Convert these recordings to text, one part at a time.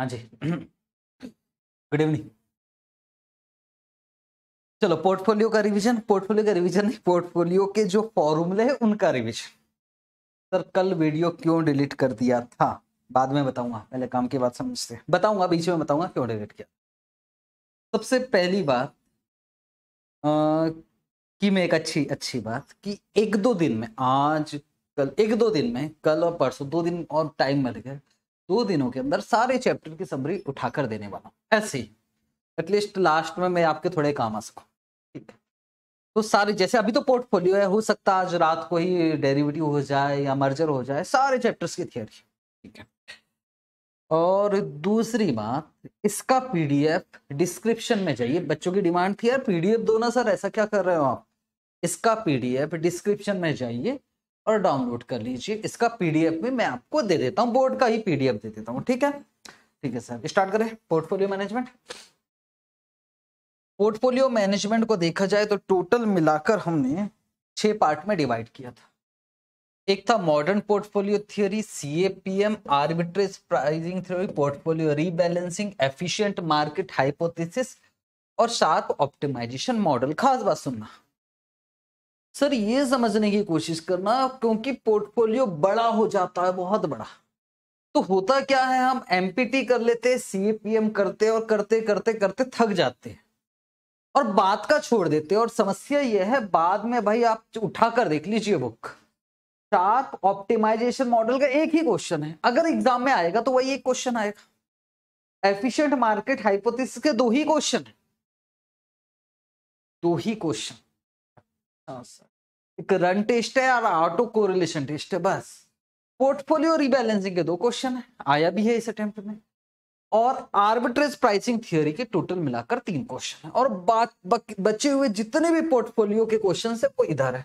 हाँ जी good evening चलो पोर्टफोलियो का रिवीजन पोर्टफोलियो का रिवीजन नहीं पोर्टफोलियो के जो फॉर्मूले हैं उनका रिवीजन सर कल वीडियो क्यों डिलीट कर दिया था बाद में बताऊंगा पहले काम की बात समझते हैं बताऊंगा बीच में बताऊंगा क्यों डिलीट किया सबसे पहली बात कि मैं एक अच्छी अच्छी बात कि एक दो दिन में आज कल एक दो दिन में कल और परसों दो दिन और टाइम मिल गया दो दिनों के अंदर सारे चैप्टर की समरी उठाकर देने वाला हूँ ऐसे ही एटलीस्ट लास्ट में मैं आपके थोड़े काम आ सकूँ ठीक है तो सारे जैसे अभी तो पोर्टफोलियो है हो सकता है आज रात को ही डेरिवेटिव हो जाए या मर्जर हो जाए सारे चैप्टर्स की थियोरी ठीक है और दूसरी बात इसका पीडीएफ डिस्क्रिप्शन में चाहिए बच्चों की डिमांड थी यार पीडीएफ दो ना सर ऐसा क्या कर रहे हो आप इसका पीडीएफ डिस्क्रिप्शन में चाहिए और डाउनलोड कर लीजिए इसका पीडीएफ भी मैं आपको दे देता हूँ बोर्ड का ही पीडीएफ दे देता हूँ ठीक है ठीक है सर स्टार्ट करें पोर्टफोलियो मैनेजमेंट पोर्टफोलियो मैनेजमेंट को देखा जाए तो टोटल मिलाकर हमने छह पार्ट में डिवाइड किया था एक था modern portfolio theory C A P M arbitrage pricing theory portfolio rebalancing efficient market hypothesis और शार्प ऑप्टिमाइजेशन मॉडल खास बात सुनना सर ये समझने की कोशिश करना क्योंकि पोर्टफोलियो बड़ा हो जाता है बहुत बड़ा तो होता क्या है हम एमपीटी कर लेते सीएपीएम करते और करते करते करते थक जाते हैं और बात का छोड़ देते और समस्या यह है बाद में भाई आप उठा कर देख लीजिए बुक शार्प ऑप्टिमाइजेशन मॉडल का एक ही क्वेश्चन है अगर एग्जाम में आएगा तो वही एक क्वेश्चन आएगा एफिशिएंट मार्केट हाइपोथेसिस के दो ही क्वेश्चन है दो ही क्वेश्चन हाँ, एक रन टेस्ट है और ऑटो कोरिलेशन टेस्ट है बस पोर्टफोलियो रिबैलेंसिंग के दो क्वेश्चन है आया भी है इस अटेम्प्ट में और आर्बिट्रेज प्राइसिंग थियोरी के टोटल मिलाकर तीन क्वेश्चन है और बात बचे हुए जितने भी पोर्टफोलियो के क्वेश्चन है वो इधर है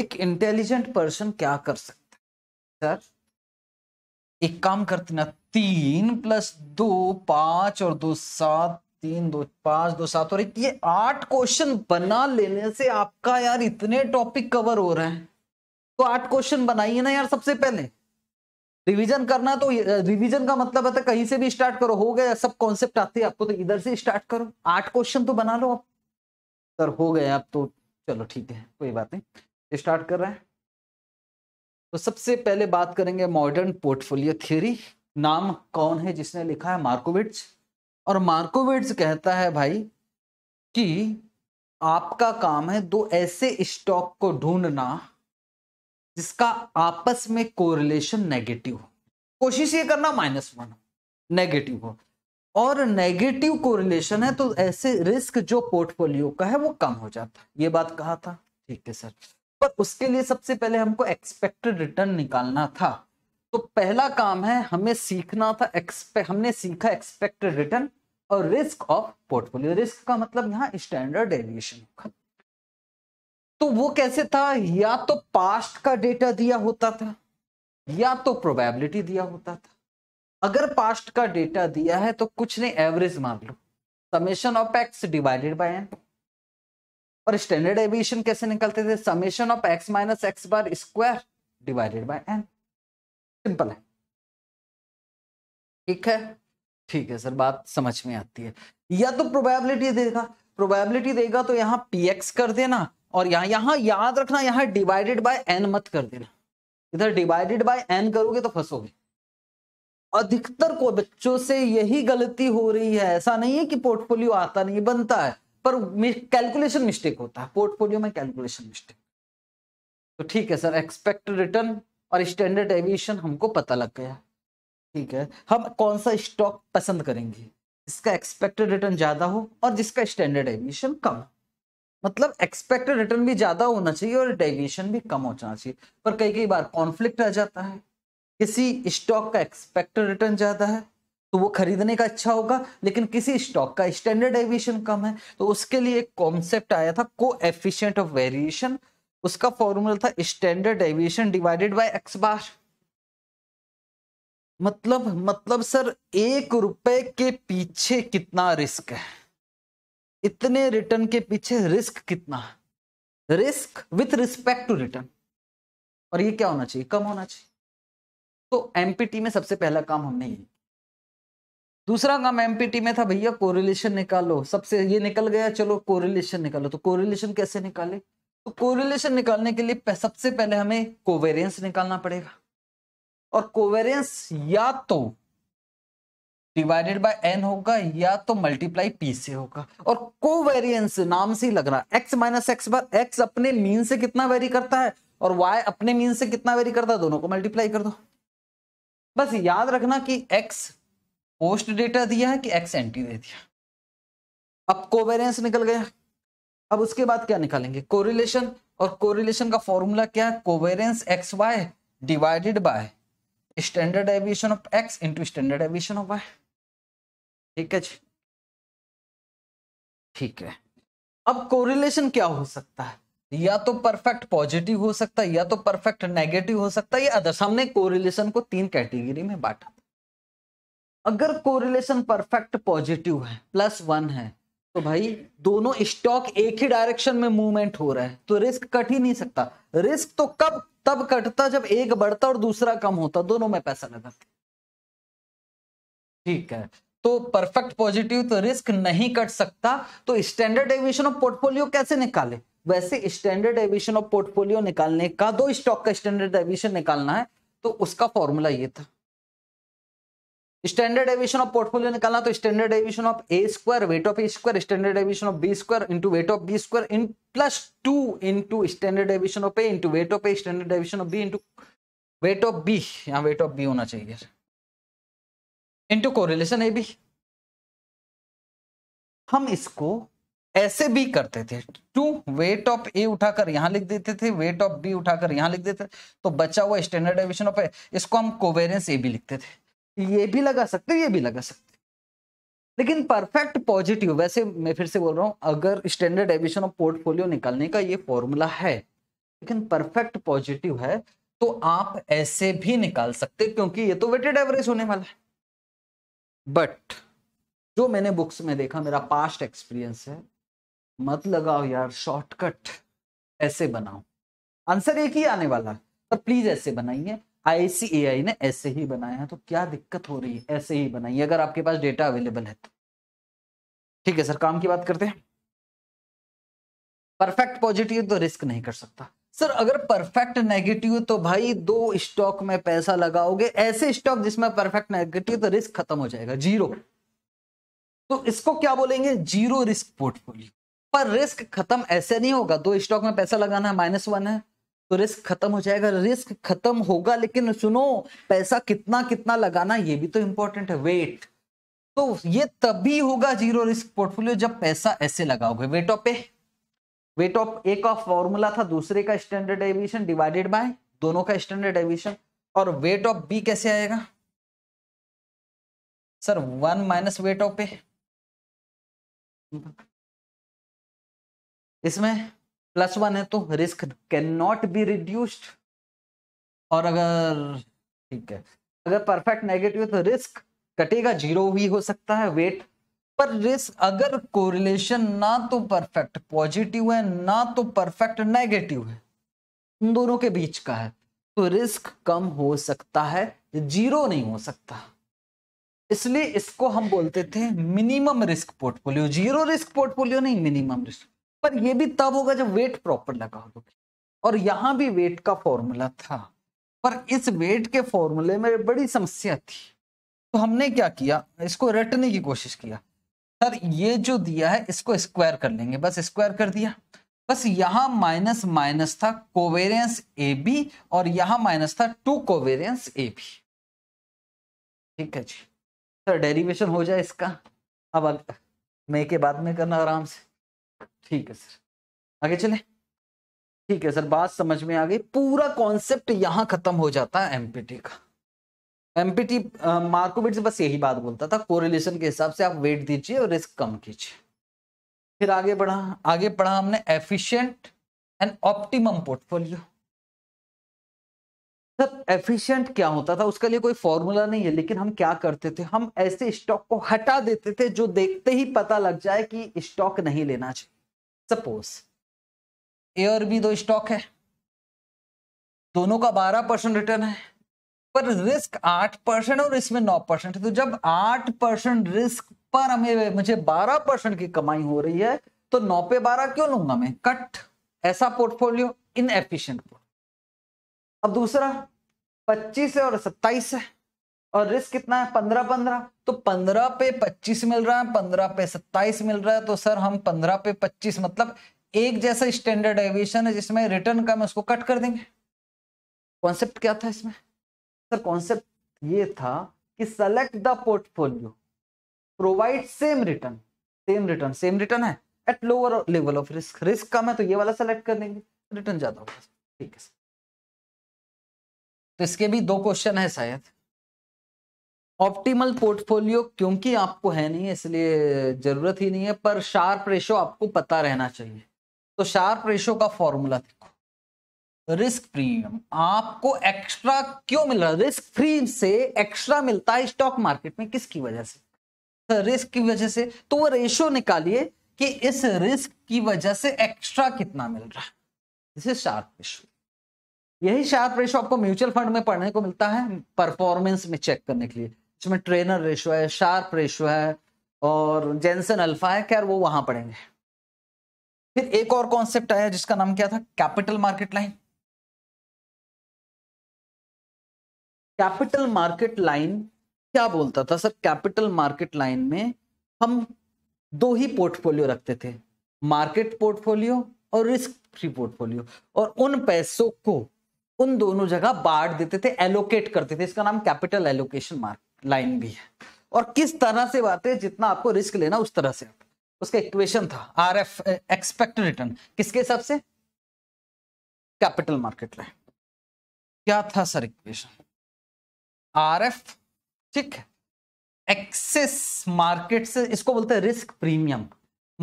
एक इंटेलिजेंट पर्सन क्या कर सकता है सर एक काम करते ना तीन प्लस दो पांच और दो सात तीन दो पांच दो सात और ये आठ क्वेश्चन बना लेने से आपका यार इतने टॉपिक कवर हो रहे हैं तो आठ क्वेश्चन बनाइए ना यार सबसे पहले रिवीजन करना तो रिवीजन का मतलब है तो कहीं से भी स्टार्ट करो हो गया सब कॉन्सेप्ट आते हैं आपको तो इधर से स्टार्ट करो आठ क्वेश्चन तो बना लो आप सर हो गए आप तो चलो ठीक है कोई बात नहीं स्टार्ट कर रहे हैं तो सबसे पहले बात करेंगे मॉडर्न पोर्टफोलियो थियोरी नाम कौन है जिसने लिखा है मार्कोविट्स और मार्कोविट्स कहता है भाई कि आपका काम है दो ऐसे स्टॉक को ढूंढना जिसका आपस में कोरिलेशन नेगेटिव हो कोशिश ये करना माइनस वन नेगेटिव हो और नेगेटिव कोरिलेशन है तो ऐसे रिस्क जो पोर्टफोलियो का है वो कम हो जाता है ये बात कहा था ठीक है सर पर उसके लिए सबसे पहले हमको एक्सपेक्टेड रिटर्न निकालना था तो पहला काम है हमें सीखना था एक्सपेक्ट हमने सीखा एक्सपेक्टेड रिटर्न और रिस्क ऑफ पोर्टफोलियो रिस्क का मतलब यहां स्टैंडर्ड डेविएशन होगा तो वो कैसे था या तो पास्ट का डेटा दिया होता था या तो प्रोबेबिलिटी दिया होता था अगर पास्ट का डेटा दिया है तो कुछ नहीं एवरेज मान लो summation of X divided by N और स्टैंडर्ड एविएशन कैसे निकलते थे summation of X minus X bar square divided by N simple है ठीक है ठीक है सर बात समझ में आती है या तो प्रोबेबिलिटी देगा प्रोबेबिलिटी देगा तो यहाँ पी एक्स कर देना और यहाँ यहाँ याद रखना यहाँ डिवाइडेड बाय एन मत कर देना इधर डिवाइडेड बाय एन करोगे तो फंसोगे अधिकतर को बच्चों से यही गलती हो रही है ऐसा नहीं है कि पोर्टफोलियो आता नहीं बनता है पर कैलकुलेशन मिस्टेक होता है पोर्टफोलियो में कैलकुलेशन मिस्टेक तो ठीक है सर एक्सपेक्टेड रिटर्न और स्टैंडर्ड एविएशन हमको पता लग गया ठीक है हम कौन सा स्टॉक पसंद करेंगे जिसका एक्सपेक्टेड रिटर्न ज्यादा हो और जिसका स्टैंडर्ड एविएशन कम मतलब एक्सपेक्टेड रिटर्न भी ज्यादा होना चाहिए और डेविएशन भी कम होना चाहिए पर कई कई बार कॉन्फ्लिक्ट आ जाता है किसी स्टॉक का एक्सपेक्टेड रिटर्न ज्यादा है तो वो खरीदने का अच्छा होगा लेकिन किसी स्टॉक का स्टैंडर्ड एविएशन कम है तो उसके लिए एक कॉन्सेप्ट आया था को एफिशियंट ऑफ वेरिएशन उसका फॉर्मूला था standard deviation divided by X bar मतलब मतलब सर एक रुपए के पीछे कितना रिस्क है इतने रिटर्न के पीछे रिस्क कितना risk with respect to return और ये क्या होना चाहिए कम होना चाहिए तो एमपीटी में सबसे पहला काम हमने ये दूसरा काम एमपीटी में था भैया कोरिलेशन निकालो सबसे ये निकल गया चलो कोरिलेशन निकालो तो कोरिलेशन कैसे निकाले तो कोरिलेशन निकालने के लिए सबसे पहले हमें कोवेरियंस निकालना पड़ेगा और कोवेरियंस या तो डिवाइडेड बाय एन होगा या तो मल्टीप्लाई पी से होगा और कोवेरियंस नाम से लग रहा है X minus X bar X अपने मीन से कितना वेरी करता है और वाई अपने मीन से कितना वेरी करता है दोनों को मल्टीप्लाई कर दो बस याद रखना कि एक्स पोस्ट डेटा दिया है कि एक्स एंटी दे दिया अब कोवेरियंस निकल गया अब उसके बाद क्या निकालेंगे कोरिलेशन और कोरिलेशन का फॉर्मूला क्या है covariance X Y divided by standard deviation of X into standard deviation of Y ठीक है जी ठीक है अब कोरिलेशन क्या हो सकता है या तो परफेक्ट पॉजिटिव हो सकता है या तो परफेक्ट नेगेटिव हो सकता है या अदर्स हमने कोरिलेशन को तीन कैटेगरी में बांटा अगर कोरिलेशन परफेक्ट पॉजिटिव है प्लस वन है तो भाई दोनों स्टॉक एक ही डायरेक्शन में मूवमेंट हो रहा है तो रिस्क कट ही नहीं सकता रिस्क तो कब तब कटता जब एक बढ़ता और दूसरा कम होता दोनों में पैसा लगा ठीक है तो परफेक्ट पॉजिटिव तो रिस्क नहीं कट सकता तो स्टैंडर्ड एविएशन ऑफ पोर्टफोलियो कैसे निकाले वैसे स्टैंडर्ड एविएशन ऑफ पोर्टफोलियो निकालने का दो स्टॉक का स्टैंडर्ड एविएशन निकालना है तो उसका फॉर्मूला ये था स्टैंडर्ड एविशन ऑफ पोर्टफोलियो निकालना तो standard deviation of A square weight of A square standard deviation of B square into weight of B square इन plus two into standard deviation of A into weight of A standard deviation of B into weight of B यहाँ weight of B होना चाहिए into correlation A B हम इसको ऐसे भी करते थे टू वेट ऑफ ए उठाकर यहां लिख देते थे वेट ऑफ बी उठाकर यहां लिख देते थे तो बचा हुआ स्टैंडर्ड एविशन ऑफ ए इसको हम कोवेरियंस ए बी लिखते थे ये भी लगा सकते हो ये भी लगा सकते लेकिन परफेक्ट पॉजिटिव वैसे मैं फिर से बोल रहा हूँ अगर स्टैंडर्ड एविशन ऑफ पोर्टफोलियो निकालने का ये फॉर्मूला है लेकिन परफेक्ट पॉजिटिव है तो आप ऐसे भी निकाल सकते क्योंकि ये तो वेटेड एवरेज होने वाला है बट जो मैंने बुक्स में देखा मेरा पास्ट एक्सपीरियंस है मत लगाओ यार शॉर्टकट ऐसे बनाओ आंसर एक ही आने वाला पर प्लीज ऐसे बनाइए आई ने ऐसे ही बनाया है तो क्या दिक्कत हो रही है ऐसे ही बनाई अगर आपके पास डेटा अवेलेबल है तो ठीक है सर काम की बात करते हैं परफेक्ट पॉजिटिव तो रिस्क नहीं कर सकता सर अगर परफेक्ट नेगेटिव तो भाई दो स्टॉक में पैसा लगाओगे ऐसे स्टॉक जिसमें परफेक्ट नेगेटिव तो रिस्क खत्म हो जाएगा जीरो तो इसको क्या बोलेंगे जीरो रिस्क पोर्टफोलियो पर रिस्क खत्म ऐसे नहीं होगा दो स्टॉक में पैसा लगाना है माइनस वन है तो रिस्क खत्म हो जाएगा रिस्क खत्म होगा लेकिन सुनो पैसा कितना कितना लगाना ये भी तो इंपॉर्टेंट है वेट तो ये तभी होगा जीरो रिस्क पोर्टफोलियो जब पैसा ऐसे लगाओगे वेट ऑफ पे वेट ऑफ एक ऑफ फॉर्मूला था दूसरे का स्टैंडर्ड एविएशन डिवाइडेड बाय दोनों का स्टैंडर्ड एविएशन और वेट ऑफ बी कैसे आएगा sir one minus weight of पे इसमें प्लस वन है तो risk can not be reduced और अगर ठीक है अगर परफेक्ट नेगेटिव है तो रिस्क कटेगा जीरो भी हो सकता है वेट पर रिस्क अगर कोरिलेशन ना तो परफेक्ट पॉजिटिव है ना तो परफेक्ट नेगेटिव है उन दोनों के बीच का है तो रिस्क कम हो सकता है जीरो नहीं हो सकता इसलिए इसको हम बोलते थे minimum risk portfolio zero risk portfolio नहीं मिनिमम रिस्क पर ये भी तब होगा जब वेट प्रॉपर लगा दोगे और यहां भी वेट का फॉर्मूला था पर इस वेट के फॉर्मूले में बड़ी समस्या थी तो हमने क्या किया इसको रटने की कोशिश किया सर ये जो दिया है इसको स्क्वायर कर लेंगे बस स्क्वायर कर दिया बस यहां माइनस माइनस था कोवेरियंस ए बी और यहां माइनस था टू कोवेरियंस ए बी ठीक है जी सर डेरिवेशन हो जाए इसका अब मैं के बाद में करना आराम से ठीक है सर आगे चले ठीक है सर बात समझ में आ गई पूरा कॉन्सेप्ट यहाँ खत्म हो जाता है एमपीटी का एमपीटी मार्कोबिट बस यही बात बोलता था कोरिलेशन के हिसाब से आप वेट दीजिए और रिस्क कम कीजिए फिर आगे बढ़ा आगे पढ़ा हमने efficient and optimum portfolio sir efficient क्या होता था उसके लिए कोई फॉर्मूला नहीं है लेकिन हम क्या करते थे हम ऐसे स्टॉक को हटा देते थे जो देखते ही पता लग जाए कि स्टॉक नहीं लेना चाहिए सपोज ए और बी दो स्टॉक है दोनों का बारह परसेंट रिटर्न है पर रिस्क आठ परसेंट और इसमें नौ परसेंट है तो जब आठ परसेंट रिस्क पर हमें मुझे बारह परसेंट की कमाई हो रही है तो नौ पे बारह क्यों लूंगा मैं कट ऐसा पोर्टफोलियो इन एफिशियंट अब दूसरा पच्चीस है और सत्ताईस है और रिस्क कितना है पंद्रह पंद्रह तो पंद्रह पे पच्चीस मिल रहा है पंद्रह पे सत्ताईस मिल रहा है तो सर हम पंद्रह पे पच्चीस मतलब एक जैसा स्टैंडर्ड एविएशन है जिसमें रिटर्न का मैं उसको कट कर देंगे कॉन्सेप्ट क्या था इसमें सर कॉन्सेप्ट ये था कि select the portfolio provide same return same return same return है at lower level of risk risk कम है तो ये वाला सेलेक्ट कर देंगे रिटर्न ज्यादा होगा ठीक है सर तो इसके भी दो क्वेश्चन है शायद ऑप्टिमल पोर्टफोलियो क्योंकि आपको है नहीं इसलिए जरूरत ही नहीं है पर शार्प रेशो आपको पता रहना चाहिए तो शार्प रेशो का फॉर्मूला देखो रिस्क प्रीमियम आपको एक्स्ट्रा क्यों मिल रहा है रिस्क फ्री से एक्स्ट्रा मिलता है स्टॉक मार्केट में किसकी वजह से तो रिस्क की वजह से तो वो रेशो निकालिए कि इस रिस्क की वजह से एक्स्ट्रा कितना मिल रहा है इसे शार्प रेशो यही शार्प रेशो आपको म्यूचुअल फंड में पढ़ने को मिलता है परफॉर्मेंस में चेक करने के लिए इसमें ट्रेनर रेशो है शार्प रेशो है और जेंसन अल्फा है खैर वो वहां पढ़ेंगे फिर एक और कॉन्सेप्ट आया जिसका नाम क्या था capital market line capital market line क्या बोलता था सर कैपिटल मार्केट लाइन में हम दो ही पोर्टफोलियो रखते थे मार्केट पोर्टफोलियो और रिस्क फ्री पोर्टफोलियो और उन पैसों को उन दोनों जगह बांट देते थे एलोकेट करते थे इसका नाम कैपिटल एलोकेशन मार्केट लाइन भी है और किस तरह से बात है जितना आपको रिस्क लेना उस तरह से उसका इक्वेशन था आर एफ एक्सपेक्ट रिटर्न किसके हिसाब से कैपिटल मार्केट लाइन क्या था सर इक्वेशन आर एफ ठीक है एक्सेस मार्केट से इसको बोलते हैं risk premium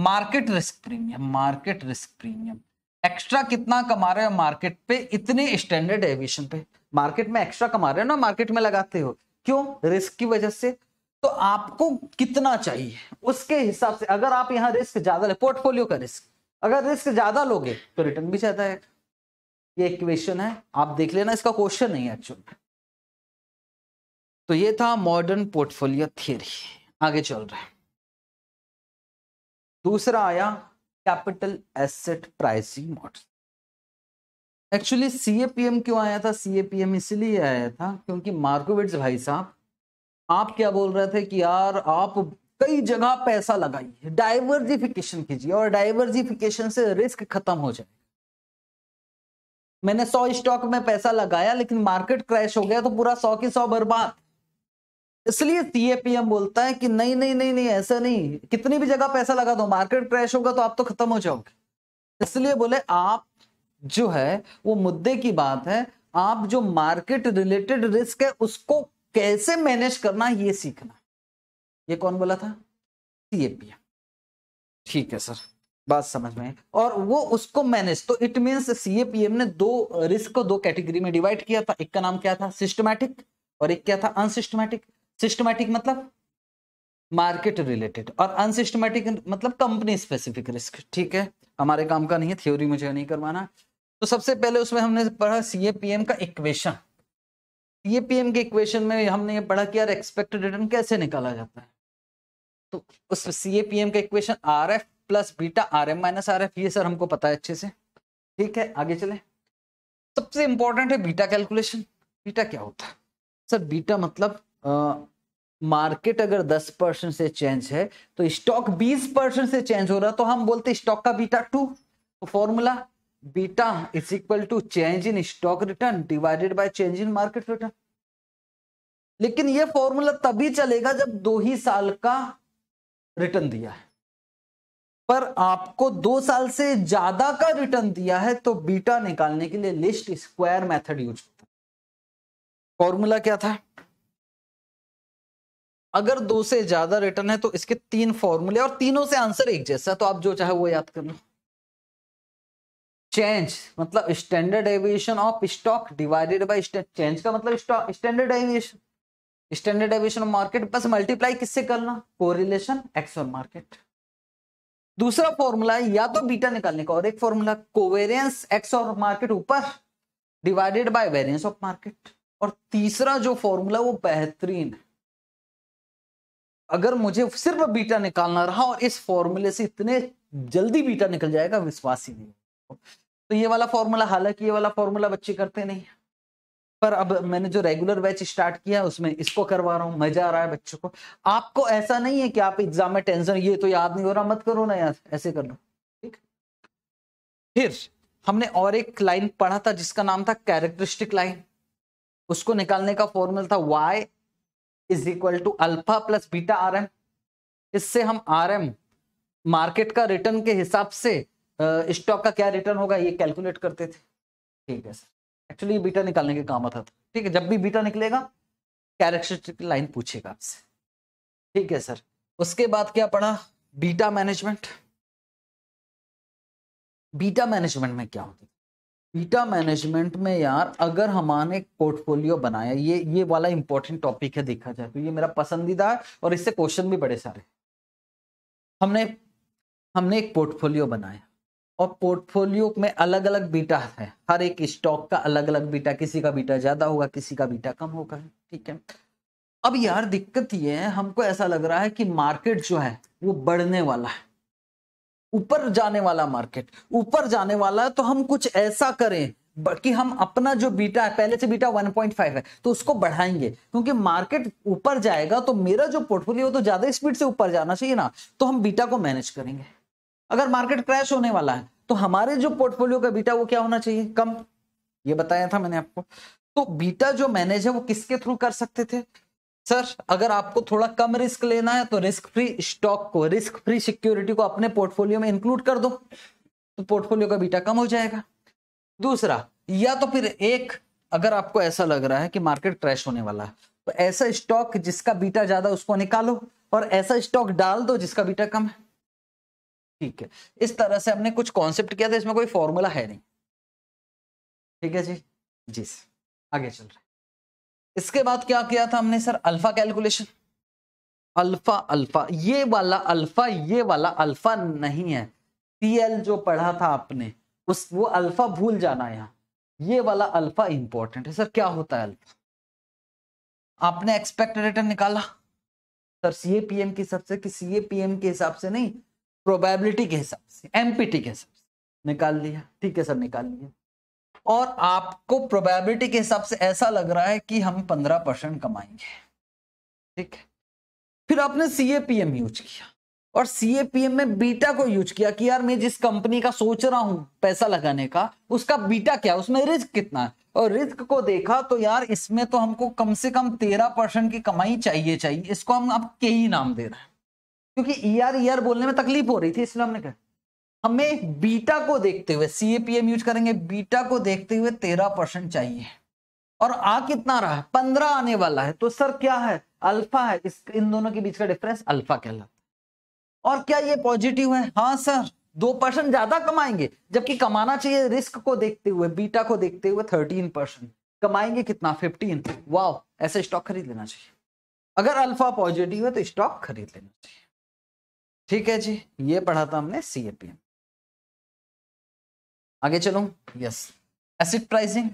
market risk premium market risk premium extra कितना कमा रहे हो मार्केट पे इतने स्टैंडर्ड एविएशन पे मार्केट में एक्स्ट्रा कमा रहे हो ना मार्केट में लगाते हो क्यों रिस्क की वजह से तो आपको कितना चाहिए उसके हिसाब से अगर आप यहाँ रिस्क ज्यादा ले पोर्टफोलियो का रिस्क अगर रिस्क ज्यादा लोगे तो रिटर्न भी ज्यादा है ये इक्वेशन है आप देख लेना इसका क्वेश्चन नहीं है एक्चुअली तो ये था मॉडर्न पोर्टफोलियो थियरी आगे चल रहे दूसरा आया capital asset pricing model actually CAPM क्यों आया था सीएपीएम इसलिए आया था क्योंकि मार्कोविट्स भाई साहब आप क्या बोल रहे थे कि यार आप कई जगह पैसा लगाइए डाइवर्सिफिकेशन कीजिए और डाइवर्सिफिकेशन से रिस्क खत्म हो जाए मैंने सौ स्टॉक में पैसा लगाया लेकिन मार्केट क्रैश हो गया तो पूरा सौ की सौ बर्बाद इसलिए सीएपीएम बोलता है कि नहीं नहीं नहीं नहीं ऐसा नहीं कितनी भी जगह पैसा लगा दो मार्केट क्रैश होगा तो आप तो खत्म हो जाओगे इसलिए बोले आप जो है वो मुद्दे की बात है आप जो मार्केट रिलेटेड रिस्क है उसको कैसे मैनेज करना ये सीखना ये कौन बोला था सीएपीएम ठीक है सर बात समझ में और वो उसको मैनेज तो इट मीन्स सीएपीएम ने दो रिस्क को दो कैटेगरी में डिवाइड किया था एक का नाम क्या था सिस्टमैटिक और एक क्या था अनसिस्टमैटिक सिस्टमैटिक मतलब मार्केट रिलेटेड और अनसिस्टमैटिक मतलब कंपनी स्पेसिफिक रिस्क ठीक है हमारे काम का नहीं है थ्योरी मुझे नहीं करवाना तो सबसे पहले उसमें हमने पढ़ा सीएपीएम का इक्वेशन सीएपीएम के इक्वेशन में हमने ये पढ़ा कि यार एक्सपेक्टेड रिटर्न कैसे निकाला जाता है तो उस सीएपीएम का equation R F plus beta R M minus R F ये सर हमको पता है अच्छे से ठीक है आगे चले सबसे इंपॉर्टेंट है बीटा कैलकुलेशन बीटा क्या होता है सर बीटा मतलब मार्केट अगर 10 परसेंट से चेंज है तो स्टॉक 20 परसेंट से चेंज हो रहा तो हम बोलते स्टॉक का बीटा टू तो formula beta is equal to change in stock return divided by change in market return लेकिन यह फॉर्मूला तभी चलेगा जब दो ही साल का रिटर्न दिया है पर आपको दो साल से ज्यादा का रिटर्न दिया है तो बीटा निकालने के लिए लिस्ट स्क्वायर मेथड यूज होता है फॉर्मूला क्या था अगर दो से ज्यादा रिटर्न है तो इसके तीन फॉर्मूले और तीनों से आंसर एक जैसा तो आप जो चाहे वो याद कर लो चेंज मतलब standard deviation of stock divided by change का मतलब standard deviation standard deviation of market बस मल्टीप्लाई किससे करना कोरिलेशन एक्स और मार्केट दूसरा फॉर्मूला या तो बीटा निकालने का और एक फॉर्मूला कोवेरियंस एक्स और मार्केट ऊपर divided by variance of market और तीसरा जो फॉर्मूला वो बेहतरीन है अगर मुझे सिर्फ बीटा निकालना रहा और इस फॉर्मूले से इतने जल्दी बीटा निकल जाएगा विश्वास ही नहीं तो ये वाला फॉर्मूला हालांकि ये वाला फॉर्मूला बच्चे करते नहीं पर अब मैंने जो रेगुलर बैच स्टार्ट किया उसमें इसको करवा रहा हूँ मजा आ रहा है बच्चों को आपको ऐसा नहीं है कि आप एग्जाम में टेंशन ये तो याद नहीं हो रहा मत करो ना यार ऐसे कर लो ठीक फिर हमने और एक लाइन पढ़ा था जिसका नाम था कैरेक्टरिस्टिक लाइन उसको निकालने का फॉर्मूला था Y is equal to alpha plus beta R M इससे हम आर एम मार्केट का रिटर्न के हिसाब से स्टॉक का क्या रिटर्न होगा ये कैलकुलेट करते थे ठीक है सर एक्चुअली बीटा निकालने के काम आता था ठीक है जब भी बीटा निकलेगा कैरेक्टरिस्टिक लाइन पूछेगा आपसे ठीक है सर उसके बाद क्या पढ़ा बीटा मैनेजमेंट बीटा मैनेजमेंट में क्या होती बीटा मैनेजमेंट में यार अगर हमारे पोर्टफोलियो बनाया ये ये वाला इंपॉर्टेंट टॉपिक है देखा जाए तो ये मेरा पसंदीदा है और इससे क्वेश्चन भी बड़े सारे हमने हमने एक पोर्टफोलियो बनाया और पोर्टफोलियो में अलग अलग बीटा है हर एक स्टॉक का अलग अलग बीटा किसी का बीटा ज्यादा होगा किसी का बीटा कम होगा ठीक है अब यार दिक्कत ये है हमको ऐसा लग रहा है कि मार्केट जो है वो बढ़ने वाला है ऊपर जाने वाला मार्केट ऊपर जाने वाला है तो हम कुछ ऐसा करें कि हम अपना जो बीटा है पहले से बीटा 1.5 है तो उसको बढ़ाएंगे क्योंकि मार्केट ऊपर जाएगा तो मेरा जो पोर्टफोलियो तो ज्यादा स्पीड से ऊपर जाना चाहिए ना तो हम बीटा को मैनेज करेंगे अगर मार्केट क्रैश होने वाला है तो हमारे जो पोर्टफोलियो का बीटा वो क्या होना चाहिए कम ये बताया था मैंने आपको तो बीटा जो मैनेज है वो किसके थ्रू कर सकते थे सर अगर आपको थोड़ा कम रिस्क लेना है तो रिस्क फ्री स्टॉक को रिस्क फ्री सिक्योरिटी को अपने पोर्टफोलियो में इंक्लूड कर दो तो पोर्टफोलियो का बीटा कम हो जाएगा दूसरा या तो फिर एक अगर आपको ऐसा लग रहा है कि मार्केट क्रैश होने वाला है तो ऐसा स्टॉक जिसका बीटा ज्यादा उसको निकालो और ऐसा स्टॉक डाल दो जिसका बीटा कम है ठीक है इस तरह से हमने कुछ कॉन्सेप्ट किया था इसमें कोई फॉर्मूला है नहीं ठीक है जी जी सर आगे चल रहे इसके बाद क्या किया था हमने sir alpha calculation alpha alpha ये वाला अल्फा ये वाला अल्फा नहीं है पीएल जो पढ़ा था आपने उस वो अल्फा भूल जाना यहाँ ये वाला अल्फा इंपॉर्टेंट है सर क्या होता है अल्फा आपने एक्सपेक्ट रिटर्न निकाला सर सीएपीएम की सबसे कि सीएपीएम के हिसाब से नहीं प्रोबेबिलिटी के हिसाब से एमपीटी के हिसाब से निकाल लिया ठीक है सर निकाल लिया और आपको प्रोबेबिलिटी के हिसाब से ऐसा लग रहा है कि हम पंद्रह परसेंट कमाएंगे ठीक है फिर आपने सीएपीएम यूज किया और सीएपीएम में बीटा को यूज किया कि यार मैं जिस कंपनी का सोच रहा हूं पैसा लगाने का उसका बीटा क्या उसमें रिस्क कितना है और रिस्क को देखा तो यार इसमें तो हमको कम से कम तेरह परसेंट की कमाई चाहिए चाहिए इसको हम अब के ही e नाम दे रहे हैं क्योंकि ई आर ई आर बोलने में तकलीफ हो रही थी इसलिए हमने कहा हमें बीटा को देखते हुए C A P M use करेंगे बीटा को देखते हुए तेरह परसेंट चाहिए और आ कितना रहा है पंद्रह आने वाला है तो सर क्या है अल्फा है इस इन दोनों के बीच का डिफरेंस अल्फा कहलाता और क्या ये पॉजिटिव है हाँ सर दो परसेंट ज्यादा कमाएंगे जबकि कमाना चाहिए रिस्क को देखते हुए बीटा को देखते हुए थर्टीन परसेंट कमाएंगे कितना फिफ्टीन वाह ऐसे स्टॉक खरीद लेना चाहिए अगर अल्फा पॉजिटिव है तो स्टॉक खरीद लेना चाहिए ठीक है जी ये पढ़ा था हमने सी एपीएम आगे चलो yes asset pricing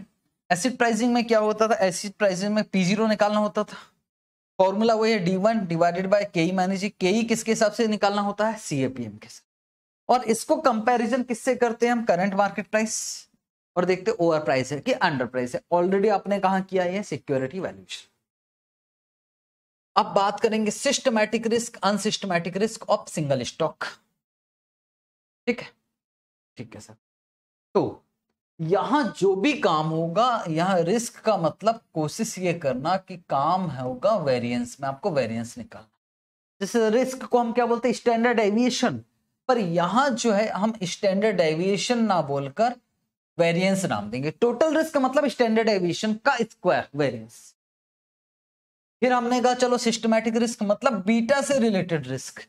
asset pricing में क्या होता था एसिड प्राइसिंग में पी जीरो निकालना होता था फॉर्मूला वही है डी वन डिवाइडेड बाई के ई जी के ई किसके हिसाब से निकालना होता है सी एपीएम के साथ और इसको कंपैरिजन किससे करते हैं हम करंट मार्केट प्राइस और देखते ओवर प्राइस है कि अंडर प्राइस है ऑलरेडी आपने कहा किया है सिक्योरिटी वैल्यूएशन अब बात करेंगे systematic risk unsystematic risk of single stock ठीक है ठीक है सर तो यहां जो भी काम होगा यहां रिस्क का मतलब कोशिश ये करना कि काम होगा वेरिएंस में आपको वेरिएंस निकालना जैसे रिस्क को हम क्या बोलते हैं स्टैंडर्ड एविएशन पर यहां जो है हम स्टैंडर्ड एविएशन ना बोलकर वेरिएंस नाम देंगे टोटल रिस्क का मतलब स्टैंडर्ड एविएशन का स्क्वायर वेरिएंस फिर हमने कहा चलो सिस्टमैटिक रिस्क मतलब बीटा से रिलेटेड रिस्क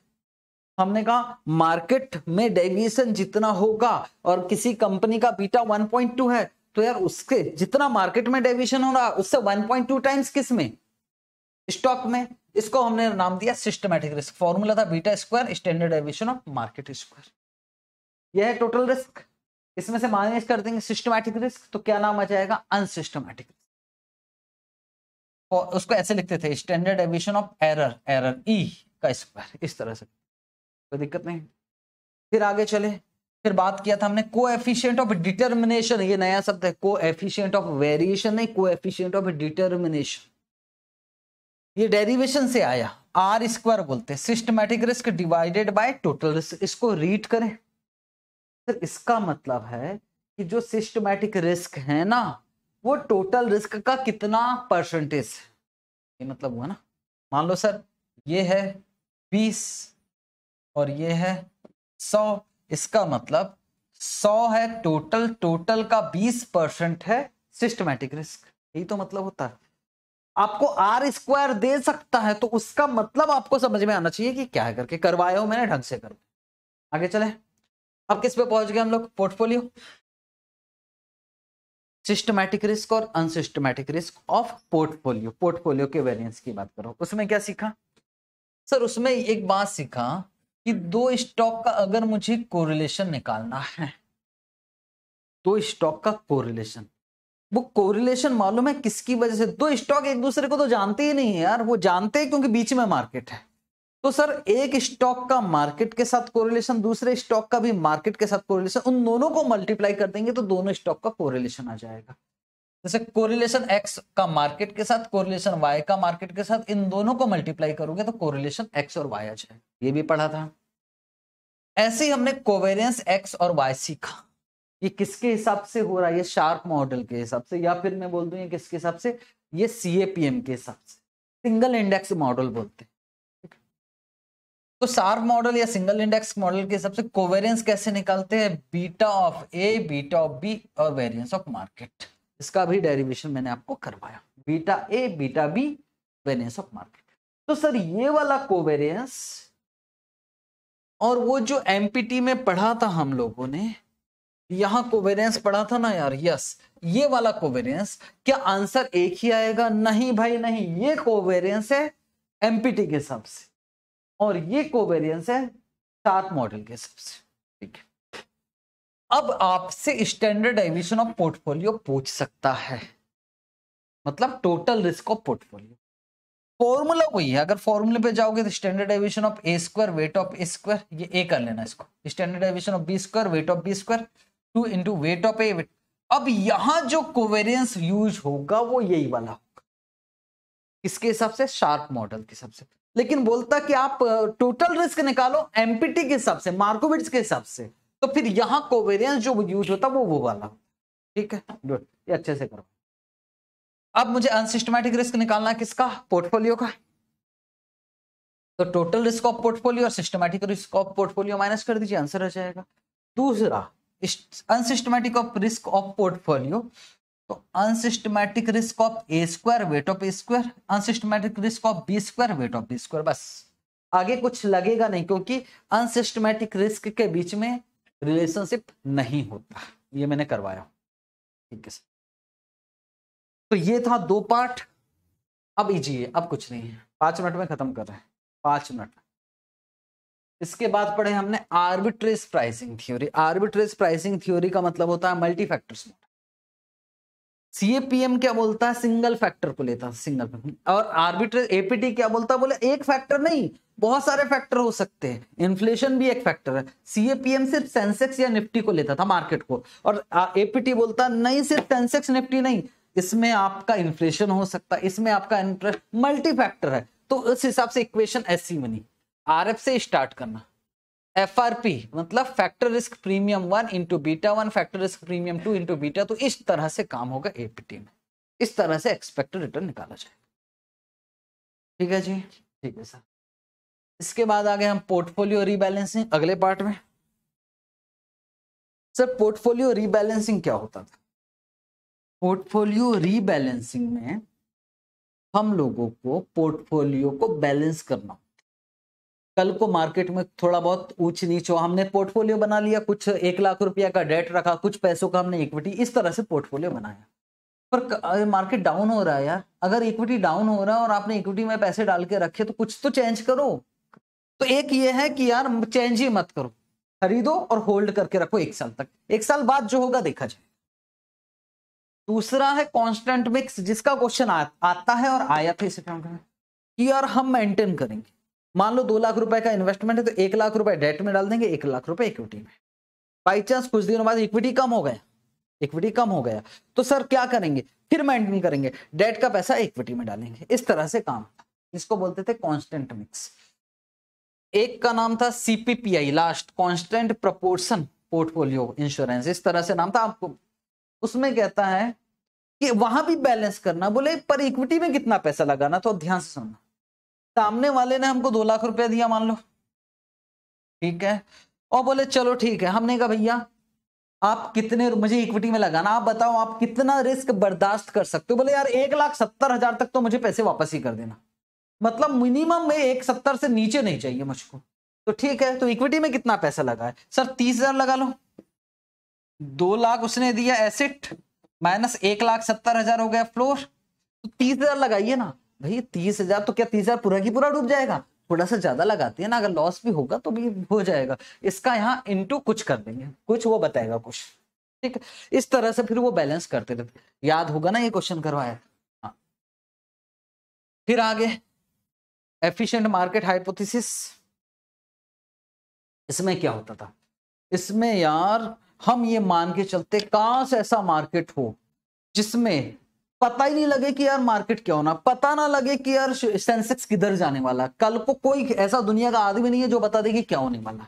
हमने कहा मार्केट में डेविएशन जितना होगा और किसी कंपनी का बीटा 1.2 है तो यार उसके जितना मार्केट में डेविएशन हो रहा उससे 1.2 टाइम्स किस में स्टॉक में इसको हमने नाम दिया सिस्टमैटिक रिस्क फॉर्मूला था beta square standard deviation of market square यह है टोटल रिस्क इसमें से माइनस कर देंगे सिस्टमैटिक रिस्क तो क्या नाम आ जाएगा अनसिस्टमैटिक उसको ऐसे लिखते थे standard deviation of error error E का स्क्वायर इस तरह से कोई दिक्कत नहीं फिर आगे चले फिर बात किया था हमने को एफिशियंट ऑफ डिटर्मिनेशन ये नया शब्द है को एफिशियंट ऑफ वेरिएशन नहीं को एफिशियंट ऑफ डिटर्मिनेशन ये डेरिवेशन से आया आर स्क्वायर बोलते हैं systematic risk divided by total risk इसको रीड करें सर इसका मतलब है कि जो सिस्टमेटिक रिस्क है ना वो टोटल रिस्क का कितना परसेंटेज ये मतलब हुआ ना मान लो सर ये है बीस और ये है सौ इसका मतलब सौ है टोटल टोटल का बीस परसेंट है सिस्टमैटिक रिस्क यही तो मतलब होता है आपको आर स्क्वायर दे सकता है तो उसका मतलब आपको समझ में आना चाहिए कि क्या है करके करवाया हो मैंने ढंग से कर आगे चले अब किस पे पहुंच गए हम लोग पोर्टफोलियो सिस्टमैटिक रिस्क और unsystematic risk of portfolio portfolio के वेरिएंस की बात करो उसमें क्या सीखा सर उसमें एक बात सीखा कि दो स्टॉक का अगर मुझे कोरिलेशन निकालना है दो स्टॉक का कोरिलेशन वो कोरिलेशन मालूम है किसकी वजह से दो स्टॉक एक दूसरे को तो जानते ही नहीं है यार वो जानते हैं क्योंकि बीच में मार्केट है तो सर एक स्टॉक का मार्केट के साथ कोरिलेशन दूसरे स्टॉक का भी मार्केट के साथ कोरिलेशन उन दोनों को मल्टीप्लाई कर देंगे तो दोनों स्टॉक का कोरिलेशन आ जाएगा जैसे कोरिलेशन एक्स का मार्केट के साथ कोरिलेशन वाई का मार्केट के साथ इन दोनों को मल्टीप्लाई करोगे तो कोरिलेशन एक्स और वाई आ जाएगा ये भी पढ़ा था ऐसे ही हमने कोवेरियंस एक्स और वाई सीखा ये किसके हिसाब से हो रहा है ये शार्प मॉडल के हिसाब से या फिर मैं बोल दूं ये किसके हिसाब से ये सीएपीएम के हिसाब से सिंगल इंडेक्स मॉडल बोलते हैं तो सार्व मॉडल या सिंगल इंडेक्स मॉडल के हिसाब से कोवेरियंस कैसे निकालते हैं beta of A beta of B और वेरियंस ऑफ मार्केट इसका भी डेरिवेशन मैंने आपको करवाया beta A beta B variance of market तो सर ये वाला कोवेरियंस और वो जो एमपीटी में पढ़ा था हम लोगों ने यहां कोवेरियंस पढ़ा था ना यार यस ये वाला कोवेरियंस क्या आंसर एक ही आएगा नहीं भाई नहीं ये कोवेरियंस है एमपीटी के हिसाब से और ये कोवेरियंस है सात मॉडल के हिसाब से ठीक है अब आपसे स्टैंडर्ड डेविएशन ऑफ पोर्टफोलियो पूछ सकता है मतलब total risk of portfolio formula वही है अगर फॉर्मूले पे जाओगे तो standard deviation of A square weight of A square ये ए कर लेना इसको standard deviation of B square weight of B square two into weight of A weight अब यहां जो कोवेरियंस यूज होगा वो यही वाला होगा इसके हिसाब से शार्प मॉडल के हिसाब से लेकिन बोलता कि आप टोटल रिस्क निकालो एमपीटी के हिसाब से मार्कोविट्स के हिसाब से तो फिर यहां कोवेरियंस जो यूज होता वो वो वाला ठीक है ये अच्छे से करो अब मुझे अनसिस्टमेटिक रिस्क निकालना है किसका पोर्टफोलियो का तो टोटल रिस्क ऑफ पोर्टफोलियो और systematic risk of portfolio minus कर दीजिए आंसर आ जाएगा दूसरा unsystematic of risk of portfolio तो unsystematic risk of A square weight of A square unsystematic risk of B square weight of B square बस आगे कुछ लगेगा नहीं क्योंकि अनसिस्टमैटिक रिस्क के बीच में रिलेशनशिप नहीं होता ये मैंने करवाया ठीक है तो ये था दो पार्ट अब इजी है अब कुछ नहीं है पांच मिनट में खत्म कर रहे हैं पांच मिनट इसके बाद पढ़े हमने arbitrage pricing theory arbitrage pricing theory का मतलब होता है मल्टी फैक्टर्स मोड सीएपीएम क्या बोलता है सिंगल फैक्टर को लेता है सिंगल फैक्टर और आर्बिट्रेज एपीटी क्या बोलता है बोले एक फैक्टर नहीं बहुत सारे फैक्टर हो सकते हैं इन्फ्लेशन भी एक फैक्टर है सीएपीएम सिर्फ सेंसेक्स या निफ्टी को लेता था मार्केट को और एपीटी बोलता नहीं सिर्फ सेंसेक्स निफ्टी नहीं इसमें आपका इन्फ्लेशन हो सकता है इसमें आपका इंटरेस्ट मल्टी फैक्टर है तो उस हिसाब से इक्वेशन ऐसी बनी आरएफ से स्टार्ट करना एफ मतलब factor risk premium one into beta one factor risk premium two into beta तो इस तरह से काम होगा एपीटी में इस तरह से एक्सपेक्टेड रिटर्न निकाला जाएगा ठीक है जी ठीक है सर इसके बाद आ गए हम पोर्टफोलियो रीबैलेंसिंग अगले पार्ट में सर पोर्टफोलियो रीबैलेंसिंग क्या होता था पोर्टफोलियो रीबैलेंसिंग में हम लोगों को पोर्टफोलियो को बैलेंस करना कल को मार्केट में थोड़ा बहुत ऊंच नीच हो हमने पोर्टफोलियो बना लिया कुछ एक लाख रुपया का डेट रखा कुछ पैसों का हमने इक्विटी इस तरह से पोर्टफोलियो बनाया पर मार्केट डाउन हो रहा है यार अगर इक्विटी डाउन हो रहा है और आपने इक्विटी में पैसे डाल के रखे तो कुछ तो चेंज करो तो एक ये है कि यार चेंज ही मत करो खरीदो और होल्ड करके रखो एक साल तक एक साल बाद जो होगा देखा जाए दूसरा है कांस्टेंट मिक्स जिसका क्वेश्चन आता है और आया था इस अकाउंट में कि यार हम मेंटेन करेंगे मान लो दो लाख रुपए का इन्वेस्टमेंट है तो एक लाख रुपए डेट में डाल देंगे एक लाख रुपए इक्विटी में बाई चांस कुछ दिनों बाद इक्विटी कम हो गया इक्विटी कम हो गया तो सर क्या करेंगे फिर मेंटेन करेंगे डेट का पैसा इक्विटी में डालेंगे इस तरह से काम इसको बोलते थे कॉन्स्टेंट मिक्स एक का नाम था CPPI last constant proportion portfolio insurance इस तरह से नाम था आपको उसमें कहता है कि वहां भी बैलेंस करना बोले पर इक्विटी में कितना पैसा लगाना तो ध्यान से सुनना सामने वाले ने हमको दो लाख रुपया दिया मान लो ठीक है और बोले चलो ठीक है हमने कहा भैया आप कितने मुझे इक्विटी में लगाना आप बताओ आप कितना रिस्क बर्दाश्त कर सकते हो बोले यार एक लाख सत्तर हजार तक तो मुझे पैसे वापस ही कर देना मतलब मिनिमम में एक सत्तर से नीचे नहीं चाहिए मुझको तो ठीक है तो इक्विटी में कितना पैसा लगा है सर तीस हजार लगा लो दो लाख उसने दिया एसेट माइनस एक लाख सत्तर हजार हो गया फ्लोर तो तीस हजार लगाइए ना भाई तीस हजार तो क्या तीस हजार पूरा की पूरा डूब जाएगा थोड़ा सा ज्यादा लगाती है ना अगर लॉस भी होगा तो भी हो जाएगा इसका यहाँ इंटू कुछ कर देंगे कुछ वो बताएगा कुछ ठीक है इस तरह से फिर वो बैलेंस करते रहते याद होगा ना ये क्वेश्चन करवाया हाँ फिर आगे एफिशिएंट मार्केट हाइपोथेसिस इसमें क्या होता था इसमें यार हम ये मान के चलते काश ऐसा मार्केट हो जिसमें पता ही नहीं लगे कि यार मार्केट क्या होना पता ना लगे कि यार सेंसेक्स किधर जाने वाला कल को कोई ऐसा दुनिया का आदमी नहीं है जो बता दे कि क्या होने वाला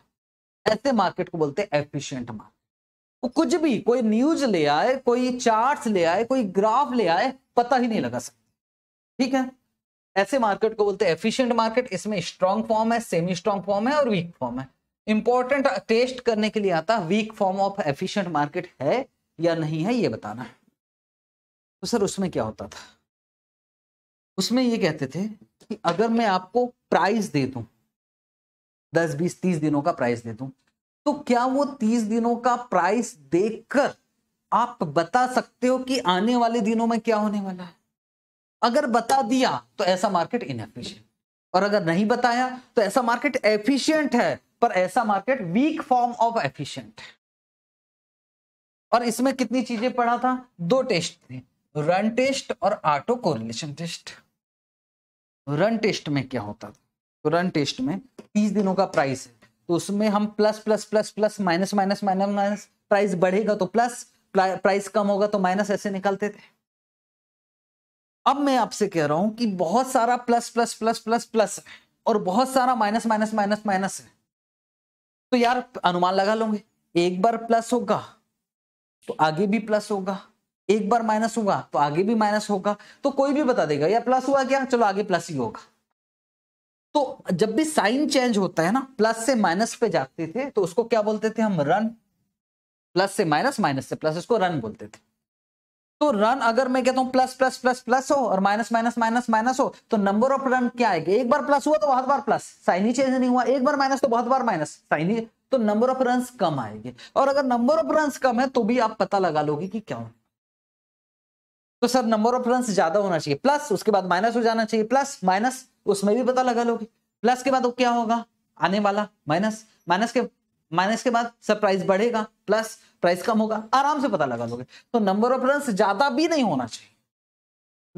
ऐसे मार्केट को बोलते हैं एफिशिएंट मार्केट कुछ भी कोई न्यूज ले आए कोई चार्ट्स ले आए कोई ग्राफ ले आए पता ही नहीं लगा सकता ठीक है ऐसे मार्केट को बोलते हैं एफिशियंट मार्केट इसमें स्ट्रांग फॉर्म है सेमी स्ट्रांग फॉर्म है और वीक फॉर्म है इंपॉर्टेंट टेस्ट करने के लिए आता weak form of efficient market है या नहीं है ये बताना है तो सर उसमें क्या होता था उसमें ये कहते थे कि अगर मैं आपको प्राइस दे दूं दस बीस तीस दिनों का प्राइस दे दूं तो क्या वो तीस दिनों का प्राइस देखकर आप बता सकते हो कि आने वाले दिनों में क्या होने वाला है अगर बता दिया तो ऐसा मार्केट इनएफिशियंट और अगर नहीं बताया तो ऐसा मार्केट एफिशियंट है पर ऐसा market weak form of efficient और इसमें कितनी चीजें पढ़ा था दो टेस्ट थे रन टेस्ट और auto correlation test run test में क्या होता था तो रन टेस्ट में तीस दिनों का प्राइस है तो उसमें हम plus plus plus plus minus minus minus minus price बढ़ेगा तो प्लस प्राइस कम होगा तो माइनस ऐसे निकालते थे अब मैं आपसे कह रहा हूं कि बहुत सारा plus plus plus plus plus है और बहुत सारा माइनस माइनस माइनस माइनस है तो यार अनुमान लगा लोगे एक बार प्लस होगा तो आगे भी प्लस होगा एक बार माइनस होगा तो आगे भी माइनस होगा तो कोई भी बता देगा या प्लस हुआ क्या चलो आगे प्लस ही होगा तो जब भी साइन चेंज होता है ना प्लस से माइनस पे जाते थे तो उसको क्या बोलते थे हम रन प्लस से माइनस माइनस से प्लस उसको रन बोलते थे तो रन अगर मैं कहता हूं प्लस प्लस प्लस प्लस हो और माइनस माइनस माइनस माइनस हो तो नंबर ऑफ रन क्या आएगा एक बार प्लस हुआ तो बहुत बार प्लस साइन ही चेंज नहीं हुआ एक बार माइनस तो बहुत बार माइनस साइन ही तो नंबर ऑफ रन कम आएंगे और अगर नंबर ऑफ रन कम है तो भी आप पता लगा लोगे कि क्या होगा तो सर नंबर ऑफ रन ज्यादा होना चाहिए प्लस उसके बाद माइनस हो जाना चाहिए प्लस माइनस उसमें भी पता लगा लोगे प्लस के बाद वो क्या होगा आने वाला माइनस माइनस के माइनस के बाद सर प्राइस बढ़ेगा प्लस प्राइस कम होगा आराम से पता लगा लोगे तो नंबर ऑफ रन ज्यादा भी नहीं होना चाहिए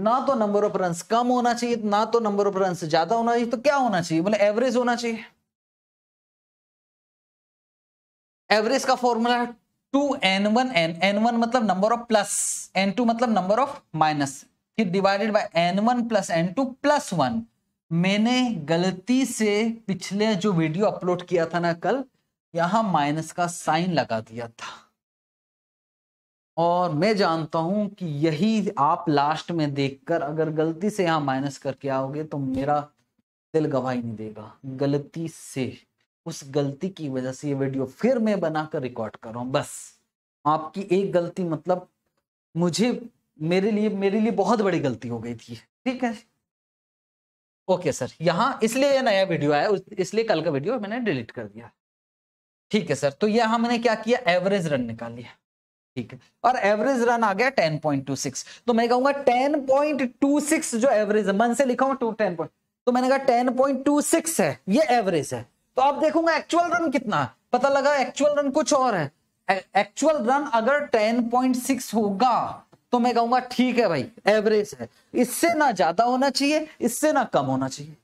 ना तो नंबर ऑफ रन कम होना चाहिए ना तो नंबर ऑफ रन ज्यादा होना चाहिए तो क्या होना चाहिए बोले एवरेज होना चाहिए एवरेज का formula two N one N N one मतलब number of plus N two मतलब नंबर ऑफ माइनस फिर divided by N one plus N two plus one मैंने गलती से पिछले जो वीडियो अपलोड किया था ना कल यहां माइनस का साइन लगा दिया था और मैं जानता हूं कि यही आप लास्ट में देखकर अगर गलती से यहां माइनस करके आओगे तो मेरा दिल गवाही नहीं देगा गलती से उस गलती की वजह से ये वीडियो फिर मैं बनाकर रिकॉर्ड कर रहा हूँ बस आपकी एक गलती मतलब मुझे मेरे लिए मेरे लिए बहुत बड़ी गलती हो गई थी ठीक है ओके सर यहाँ इसलिए यह नया वीडियो आया इसलिए कल का वीडियो मैंने डिलीट कर दिया ठीक है सर तो यह मैंने क्या किया एवरेज रन निकाल लिया ठीक है और एवरेज रन आ गया 10.26 तो मैं कहूंगा 10.26 जो एवरेज है मन से लिखा हूं टू टेन पॉइंट तो मैंने कहा 10.26 है ये एवरेज है तो आप देखूंगा एक्चुअल रन कितना पता लगा एक्चुअल रन कुछ और है एक्चुअल रन अगर 10.6 होगा तो मैं कहूंगा ठीक है भाई एवरेज है इससे ना ज्यादा होना चाहिए इससे ना कम होना चाहिए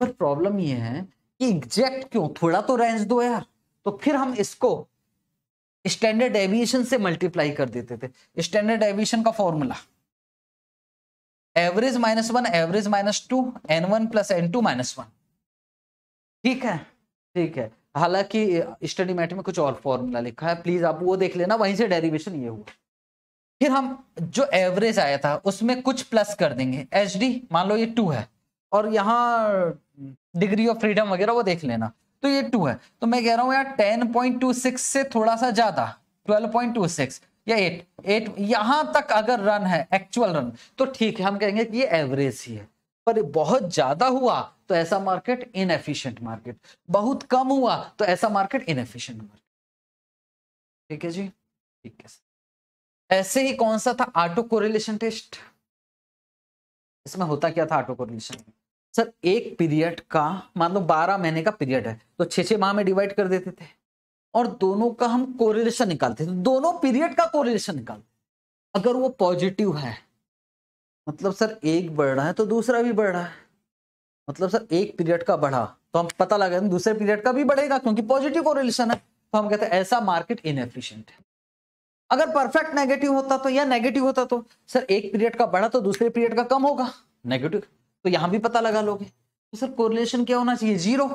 पर प्रॉब्लम ये है कि एग्जैक्ट क्यों थोड़ा तो रेंज दो यार तो फिर हम इसको स्टैंडर्ड एविएशन से मल्टीप्लाई कर देते थे स्टैंडर्ड एविएशन का formula average minus one average minus two N one plus N two minus one ठीक है ठीक है हालांकि स्टडी मैट में कुछ और फॉर्मूला लिखा है प्लीज आप वो देख लेना वहीं से डेरिवेशन ये हुआ फिर हम जो एवरेज आया था उसमें कुछ प्लस कर देंगे एच डी मान लो ये टू है और यहाँ डिग्री ऑफ फ्रीडम वगैरह वो देख लेना तो ये टू है तो मैं कह रहा हूँ यार टेन पॉइंट टू सिक्स से थोड़ा सा ज्यादा ट्वेल्व पॉइंट टू सिक्स या एट एट यहां तक अगर रन है एक्चुअल रन तो ठीक है हम कहेंगे कि ये एवरेज ही है पर बहुत ज्यादा हुआ तो ऐसा मार्केट इनएफिशिएंट मार्केट बहुत कम हुआ तो ऐसा मार्केट इनएफिशिएंट मार्केट ठीक है जी ठीक है ऐसे ही कौन सा था ऑटो कोरिलेशन टेस्ट इसमें होता क्या था ऑटो कोरिलेशन सर एक पीरियड का मान लो बारह महीने का पीरियड है तो छह माह में डिवाइड कर देते थे और दोनों का हम कोरिलेशन निकालते थे दोनों पीरियड का कोरिलेशन निकालते अगर वो पॉजिटिव है मतलब सर एक बढ़ रहा है तो दूसरा भी बढ़ रहा है मतलब सर एक पीरियड का बढ़ा तो हम पता लगा दूसरे पीरियड का भी बढ़ेगा क्योंकि पॉजिटिव कोरिलेशन है तो हम कहते हैं ऐसा मार्केट इनएफिशिएंट है अगर परफेक्ट नेगेटिव होता तो या नेगेटिव होता तो सर एक पीरियड का बढ़ा तो दूसरे पीरियड का कम होगा नेगेटिव तो यहां भी पता लगा लोगे तो सर कोरिलेशन क्या होना चाहिए जीरो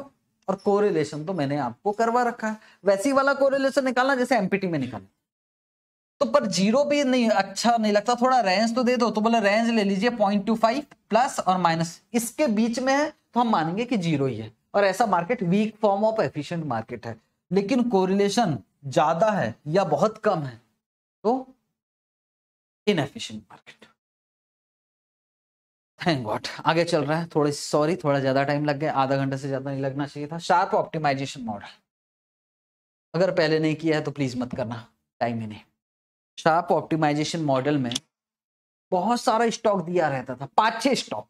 और कोरिलेशन तो मैंने आपको करवा रखा है वैसी वाला कोरिलेशन निकालना जैसे एमपीटी में निकालना तो पर जीरो भी नहीं अच्छा नहीं लगता थोड़ा रेंज तो दे दो तो बोला रेंज ले लीजिए पॉइंट टू फाइव प्लस और माइनस इसके बीच में है तो हम मानेंगे कि जीरो ही है और ऐसा market weak form of efficient market है लेकिन कोरिलेशन ज्यादा है या बहुत कम है तो इनएफिशिएंट मार्केट थैंक गॉड आगे चल रहा है थोड़ी सॉरी थोड़ा ज्यादा टाइम लग गया आधा घंटे से ज्यादा नहीं लगना चाहिए था शार्प ऑप्टिमाइजेशन मॉडल अगर पहले नहीं किया है तो प्लीज मत करना टाइम ही नहीं शार्प ऑप्टिमाइजेशन मॉडल में बहुत सारा स्टॉक दिया रहता था पांच छः स्टॉक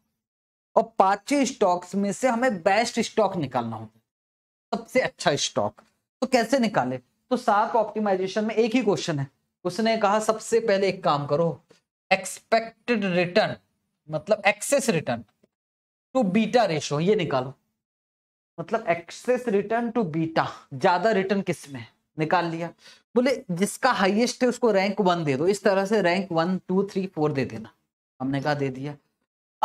और पांच छः स्टॉक्स में से हमें बेस्ट स्टॉक निकालना होता सबसे अच्छा स्टॉक तो कैसे निकाले तो शार्प ऑप्टिमाइजेशन में एक ही क्वेश्चन है उसने कहा सबसे पहले एक काम करो एक्सपेक्टेड रिटर्न मतलब excess return to beta ratio ये निकालो मतलब एक्सेस रिटर्न टू बीटा ज्यादा रिटर्न किस में निकाल लिया बोले जिसका हाईएस्ट है उसको रैंक वन दे दो इस तरह से rank one two three four दे देना हमने कहा दे दिया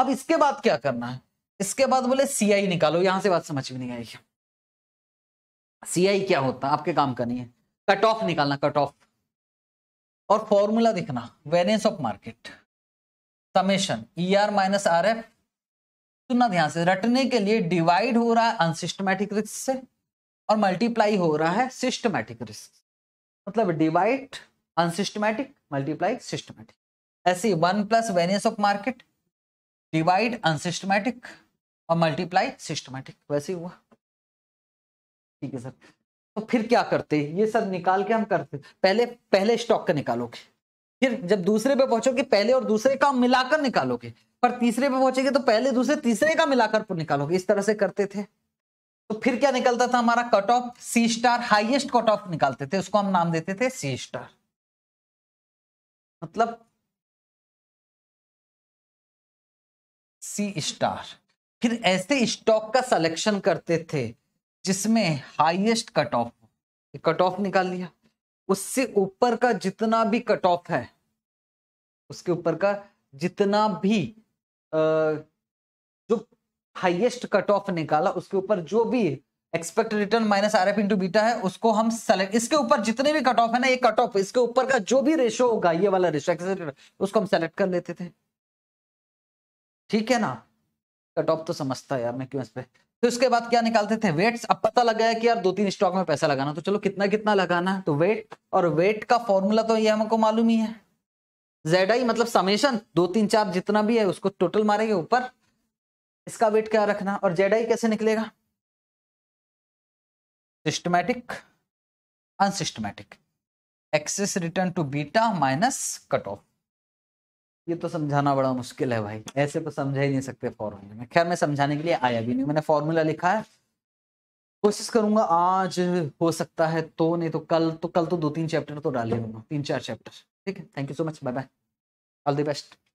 अब इसके बाद क्या करना है इसके बाद बोले सीआई निकालो यहां से बात समझ में नहीं आएगी सीआई क्या होता है आपके काम का नहीं है कट ऑफ निकालना कट ऑफ और फॉर्मूला देखना variance of market summation E R minus R F सुनना ध्यान से रटने के लिए डिवाइड हो रहा है अनसिस्टमैटिक रिस्क से और मल्टीप्लाई हो रहा है सिस्टमैटिक रिस्क मतलब डिवाइड अनसिस्टमैटिक मल्टीप्लाई सिस्टमैटिक ऐसे one plus variance of market divide unsystematic और मल्टीप्लाई सिस्टमैटिक वैसे हुआ ठीक है सर तो फिर क्या करते ये सब निकाल के हम करते पहले पहले स्टॉक का निकालोगे फिर जब दूसरे पे पहुंचोगे पहले और दूसरे का मिलाकर निकालोगे पर तीसरे पे पहुंचेगे तो पहले दूसरे तीसरे का मिलाकर निकालोगे इस तरह से करते थे तो फिर क्या निकलता था हमारा cut off C star highest cut off निकालते थे उसको हम नाम देते थे सी स्टार मतलब सी स्टार फिर ऐसे स्टॉक का सिलेक्शन करते थे जिसमें highest cut off cut off निकाल लिया उससे ऊपर का जितना भी कट ऑफ है उसके ऊपर का जितना भी जो हाईएस्ट कट ऑफ निकाला उसके ऊपर जो भी expected return minus R F into beta है उसको हम सेलेक्ट इसके ऊपर जितने भी कट ऑफ है ना ये कट ऑफ इसके ऊपर का जो भी रेशो होगा ये वाला रेशो उसको हम सेलेक्ट कर लेते थे ठीक है ना कट ऑफ तो समझता है यार मैं क्यों इस पे तो उसके बाद क्या निकालते थे वेट्स अब पता लग गया कि यार दो तीन स्टॉक में पैसा लगाना तो चलो कितना कितना लगाना तो वेट और वेट का फॉर्मूला तो ये हमको मालूम ही है जेड आई मतलब समेशन दो तीन चार जितना भी है उसको टोटल मारेंगे ऊपर इसका वेट क्या रखना और जेड आई कैसे निकलेगा systematic unsystematic excess return to beta minus cut off ये तो समझाना बड़ा मुश्किल है भाई ऐसे तो समझा ही नहीं सकते फॉर्मूले में खैर मैं समझाने के लिए आया भी नहीं मैंने फॉर्मूला लिखा है कोशिश करूंगा आज हो सकता है तो नहीं तो कल तो कल तो दो तीन चैप्टर तो डाले दूंगा तीन चार चैप्टर ठीक है thank you so much bye bye all the best